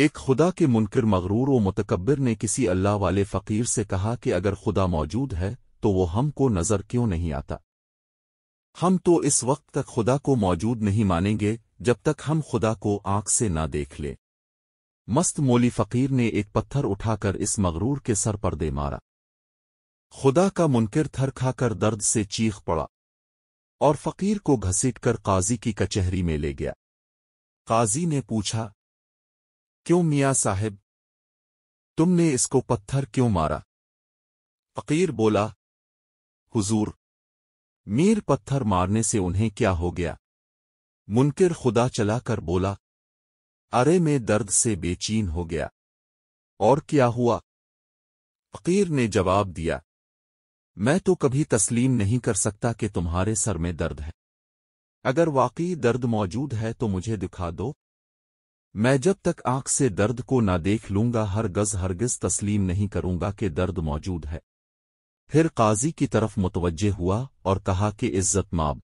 ایک خدا کے منکر مغرور و متکبر نے کسی اللہ والے فقیر سے کہا کہ اگر خدا موجود ہے تو وہ ہم کو نظر کیوں نہیں آتا ہم تو اس وقت تک خدا کو موجود نہیں مانیں گے جب تک ہم خدا کو آنکھ سے نہ دیکھ لیں مست مولی فقیر نے ایک پتھر اٹھا کر اس مغرور کے سر پر دے مارا خدا کا منکر تھر کھا کر درد سے چیخ پڑا اور فقیر کو گھسیٹ کر قاضی کی کچہری میں لے گیا قاضی نے پوچھا کیوں میاں صاحب تم نے اس کو پتھر کیوں مارا فقیر بولا حضور میر پتھر مارنے سے انہیں کیا ہو گیا منکر خدا چلا کر بولا ارے میں درد سے بے چین ہو گیا اور کیا ہوا فقیر نے جواب دیا میں تو کبھی تسلیم نہیں کر سکتا کہ تمہارے سر میں درد ہے اگر واقعی درد موجود ہے تو مجھے دکھا دو میں جب تک آنکھ سے درد کو نہ دیکھ لوں گا ہر گز ہرگز تسلیم نہیں کروں گا کہ درد موجود ہے پھر قاضی کی طرف متوجہ ہوا اور کہا کہ عزت ماب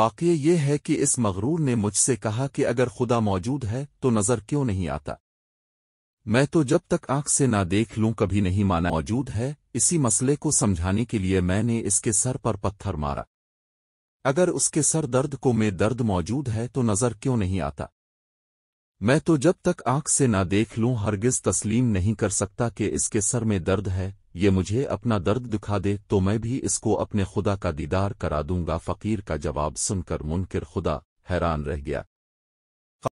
واقعہ یہ ہے کہ اس مغرور نے مجھ سے کہا کہ اگر خدا موجود ہے تو نظر کیوں نہیں آتا میں تو جب تک آنکھ سے نہ دیکھ لوں کبھی نہیں مانا موجود ہے اسی مسئلے کو سمجھانے کے لیے میں نے اس کے سر پر پتھر مارا اگر اس کے سر درد کو میں درد موجود ہے تو نظر کیوں نہیں آتا میں تو جب تک آنکھ سے نہ دیکھ لوں ہرگز تسلیم نہیں کر سکتا کہ اس کے سر میں درد ہے یہ مجھے اپنا درد دکھا دے تو میں بھی اس کو اپنے خدا کا دیدار کرا دوں گا فقیر کا جواب سن کر منکر خدا حیران رہ گیا